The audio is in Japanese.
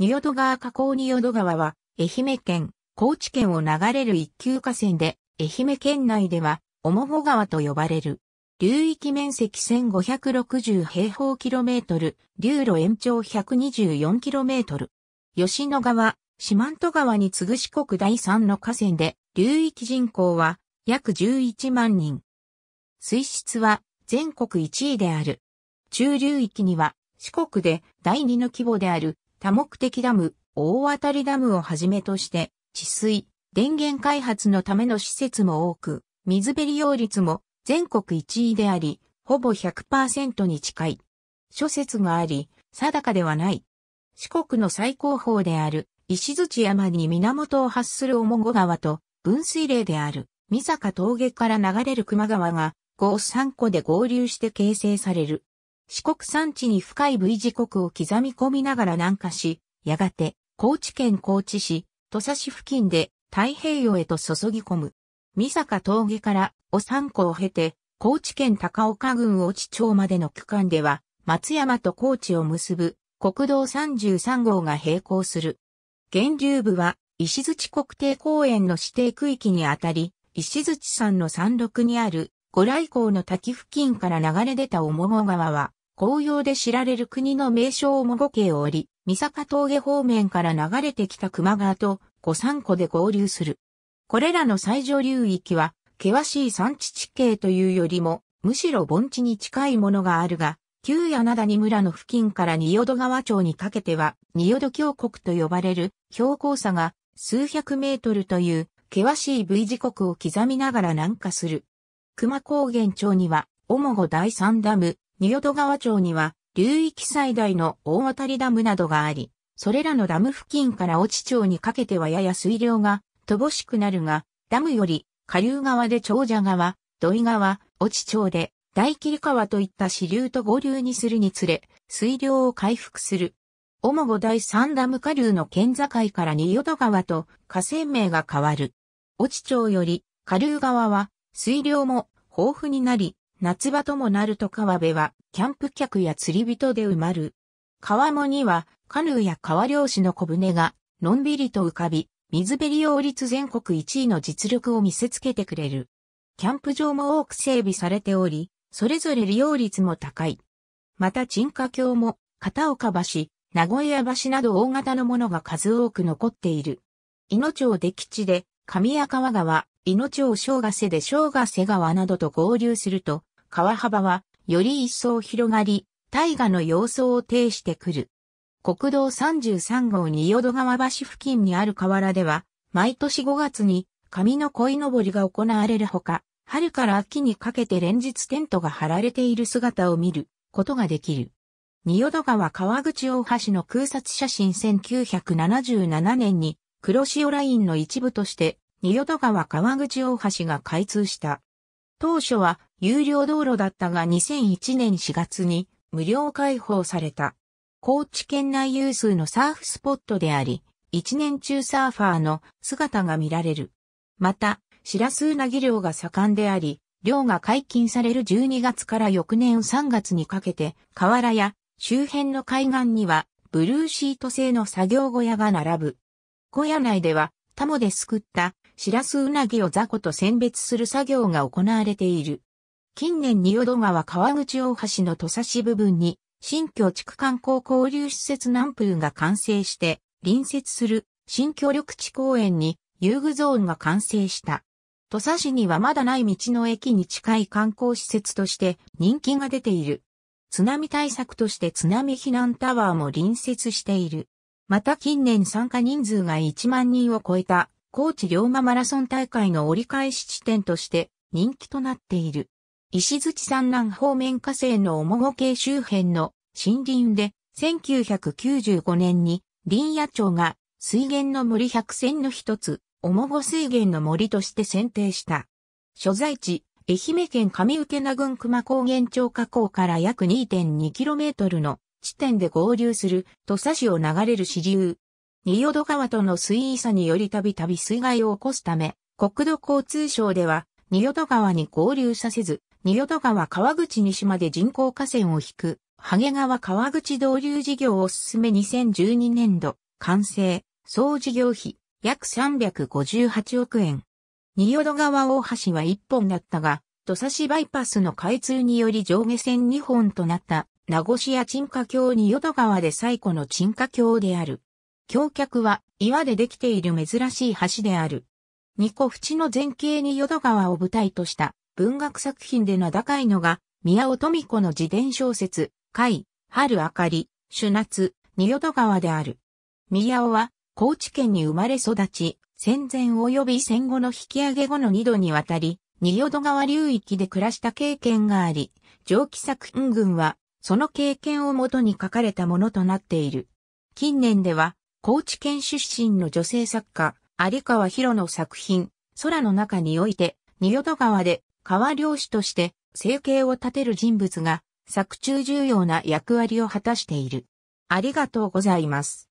仁淀川河口仁淀川は、愛媛県、高知県を流れる一級河川で、愛媛県内では、面保川と呼ばれる。流域面積1560平方キロメートル、流路延長124キロメートル。吉野川、四万十川に次ぐ四国第三の河川で、流域人口は約11万人。水質は全国1位である。中流域には四国で第2の規模である多目的ダム、大当たりダムをはじめとして、治水、電源開発のための施設も多く、水辺利用率も全国1位であり、ほぼ100%に近い。諸説があり、定かではない。四国の最高峰である、石槌山に源を発する面子川と、分水嶺である、三坂峠から流れる熊川が、五三湖で合流して形成される。四国山地に深い V 字刻を刻み込みながら南下し、やがて高知県高知市、土佐市付近で太平洋へと注ぎ込む。三坂峠からお三湖を経て、高知県高岡郡落ち町までの区間では、松山と高知を結ぶ国道33号が並行する。源流部は石槌国定公園の指定区域にあたり、石槌山の山麓にある五来港の滝付近から流れ出た面川は、紅葉で知られる国の名称をも5系を折り、三坂峠方面から流れてきた熊川と五三湖で合流する。これらの最上流域は、険しい山地地形というよりも、むしろ盆地に近いものがあるが、旧柳谷村の付近から仁淀川町にかけては、仁淀峡谷と呼ばれる標高差が数百メートルという険しい V 字谷を刻みながら南下する。熊高原町には、おもご第三ダム、仁淀川町には流域最大の大渡りダムなどがあり、それらのダム付近から落ち町にかけてはやや水量が乏しくなるが、ダムより下流側で長者川、土井川、落ち町で大切川といった支流と合流にするにつれ、水量を回復する。主五第三ダム下流の県境から仁淀川と河川名が変わる。落ち町より下流側は水量も豊富になり、夏場ともなると川辺は、キャンプ客や釣り人で埋まる。川面には、カヌーや川漁師の小舟が、のんびりと浮かび、水辺利用率全国1位の実力を見せつけてくれる。キャンプ場も多く整備されており、それぞれ利用率も高い。また沈下橋も、片岡橋、名古屋橋など大型のものが数多く残っている。井野町出吉で、上谷川川、井野町正ヶ瀬で小ヶ瀬川などと合流すると、川幅はより一層広がり、大河の様相を呈してくる。国道33号に淀川橋付近にある河原では、毎年5月に神の鯉のぼりが行われるほか、春から秋にかけて連日テントが張られている姿を見ることができる。仁淀川川口大橋の空撮写真1977年に黒潮ラインの一部として仁淀川川口大橋が開通した。当初は有料道路だったが2001年4月に無料開放された。高知県内有数のサーフスポットであり、一年中サーファーの姿が見られる。また、シラスウナギ漁が盛んであり、漁が解禁される12月から翌年3月にかけて、河原や周辺の海岸には、ブルーシート製の作業小屋が並ぶ。小屋内では、タモで救ったシラスウナギを雑魚と選別する作業が行われている。近年仁淀川川口大橋の土佐市部分に、新居地区観光交流施設南風が完成して、隣接する新居緑地公園に遊具ゾーンが完成した。土佐市にはまだない道の駅に近い観光施設として人気が出ている。津波対策として津波避難タワーも隣接している。また近年参加人数が1万人を超えた高知龍馬マラソン大会の折り返し地点として人気となっている。石槌山南方面火星の面ご系周辺の森林で1995年に林野町が水源の森百選の一つ、面ご水源の森として選定した。所在地、愛媛県上受け名郡熊高原町河口から約 2.2km の地点で合流する土佐市を流れる支流。仁淀川との水位差によりたびたび水害を起こすため、国土交通省では、仁淀川に合流させず、仁淀川川口西まで人工河川を引く、ハゲ川川口導流事業を進め2012年度、完成、総事業費、約358億円。仁淀川大橋は1本だったが、土佐市バイパスの開通により上下線2本となった、名護市や沈下橋仁淀川で最古の沈下橋である。橋脚は岩でできている珍しい橋である。ニコ淵の前景に淀川を舞台とした文学作品で名高いのが、宮尾富子の自伝小説、海、春明かり、主夏、に淀川である。宮尾は、高知県に生まれ育ち、戦前及び戦後の引き上げ後の二度にわたり、二淀川流域で暮らした経験があり、上記作品群は、その経験をもとに書かれたものとなっている。近年では、高知県出身の女性作家、有川博の作品、空の中において、仁淀川で川漁師として生計を立てる人物が作中重要な役割を果たしている。ありがとうございます。